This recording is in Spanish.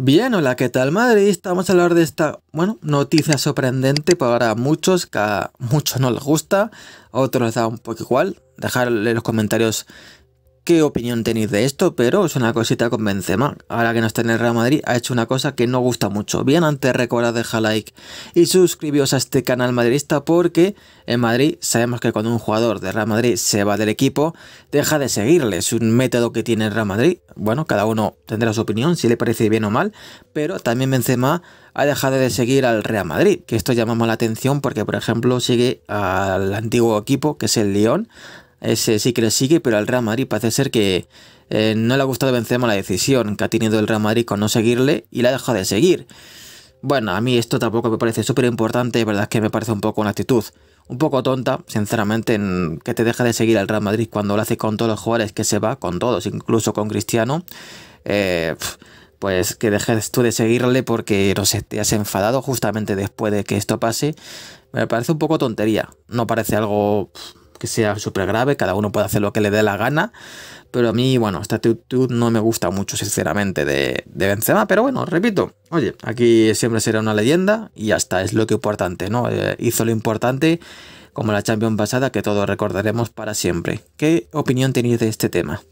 Bien, hola, ¿qué tal Madrid? estamos a hablar de esta, bueno, noticia sorprendente para muchos, que a muchos no les gusta, a otros les da un poco igual. Dejarle los comentarios qué opinión tenéis de esto, pero es una cosita con Benzema. Ahora que no está en el Real Madrid, ha hecho una cosa que no gusta mucho. Bien antes recordad dejar like y suscribiros a este canal madridista porque en Madrid sabemos que cuando un jugador de Real Madrid se va del equipo, deja de seguirle. Es un método que tiene el Real Madrid. Bueno, cada uno tendrá su opinión, si le parece bien o mal, pero también Benzema ha dejado de seguir al Real Madrid, que esto llamamos la atención porque, por ejemplo, sigue al antiguo equipo, que es el Lyon, ese sí que le sigue, pero al Real Madrid parece ser que eh, no le ha gustado Benzema la decisión que ha tenido el Real Madrid con no seguirle y la ha dejado de seguir. Bueno, a mí esto tampoco me parece súper importante, verdad es que me parece un poco una actitud un poco tonta, sinceramente, en que te deja de seguir al Real Madrid cuando lo hace con todos los jugadores que se va, con todos, incluso con Cristiano. Eh, pues que dejes tú de seguirle porque, no te has enfadado justamente después de que esto pase. Me parece un poco tontería, no parece algo que sea súper grave, cada uno puede hacer lo que le dé la gana, pero a mí, bueno, esta actitud no me gusta mucho, sinceramente, de, de Benzema, pero bueno, repito, oye, aquí siempre será una leyenda y hasta es lo que importante, ¿no? Eh, hizo lo importante como la Champions pasada que todos recordaremos para siempre. ¿Qué opinión tenéis de este tema?